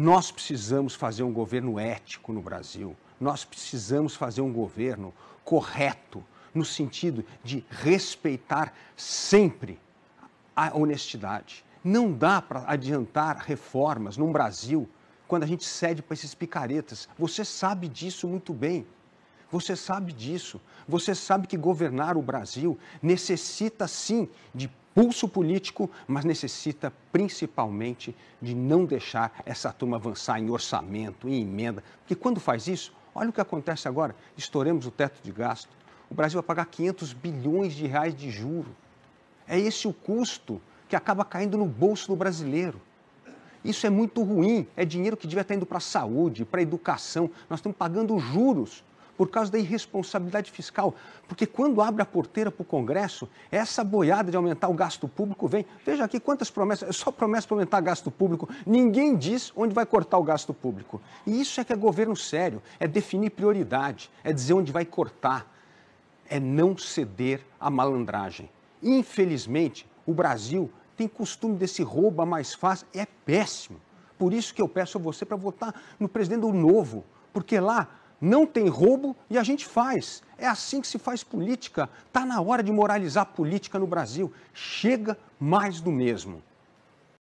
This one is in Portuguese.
Nós precisamos fazer um governo ético no Brasil. Nós precisamos fazer um governo correto, no sentido de respeitar sempre a honestidade. Não dá para adiantar reformas num Brasil quando a gente cede para esses picaretas. Você sabe disso muito bem. Você sabe disso. Você sabe que governar o Brasil necessita sim de pulso político, mas necessita principalmente de não deixar essa turma avançar em orçamento, em emenda. Porque quando faz isso, olha o que acontece agora: estouremos o teto de gasto. O Brasil vai pagar 500 bilhões de reais de juro. É esse o custo que acaba caindo no bolso do brasileiro. Isso é muito ruim. É dinheiro que devia estar indo para a saúde, para a educação. Nós estamos pagando juros por causa da irresponsabilidade fiscal. Porque quando abre a porteira para o Congresso, essa boiada de aumentar o gasto público vem. Veja aqui quantas promessas, é só promessa para aumentar o gasto público. Ninguém diz onde vai cortar o gasto público. E isso é que é governo sério, é definir prioridade, é dizer onde vai cortar, é não ceder à malandragem. Infelizmente, o Brasil tem costume desse rouba mais fácil, é péssimo. Por isso que eu peço a você para votar no presidente do novo, porque lá não tem roubo e a gente faz. É assim que se faz política. Está na hora de moralizar a política no Brasil. Chega mais do mesmo.